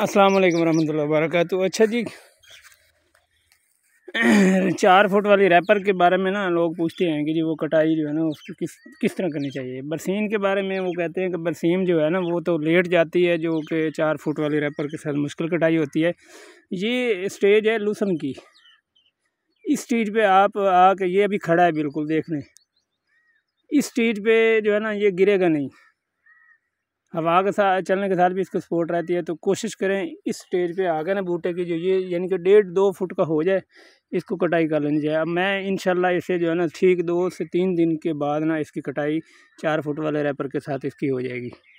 अस्सलाम वालेकुम रहमतुल्लाहि अच्छा जी चार फुट वाली रैपर के बारे में ना लोग पूछते हैं कि जी वो कटाई जो है ना उसको किस किस तरह करनी चाहिए बरसीन के बारे में वो कहते हैं कि बरसीम जो है ना वो तो लेट जाती है जो कि चार फुट वाली रैपर के साथ मुश्किल कटाई होती है ये स्टेज है लूसन की इस स्टेज पे आप आके ये अभी खड़ा है बिल्कुल देखने इस स्टेज पर जो है ना ये गिरेगा नहीं हवा के साथ चलने के साथ भी इसको सपोर्ट रहती है तो कोशिश करें इस स्टेज पे आ गए ना बूटे की जो ये यानी कि डेढ़ दो फुट का हो जाए इसको कटाई कर लेनी चाहिए अब मैं इनशाला इसे जो है ना ठीक दो से तीन दिन के बाद ना इसकी कटाई चार फुट वाले रैपर के साथ इसकी हो जाएगी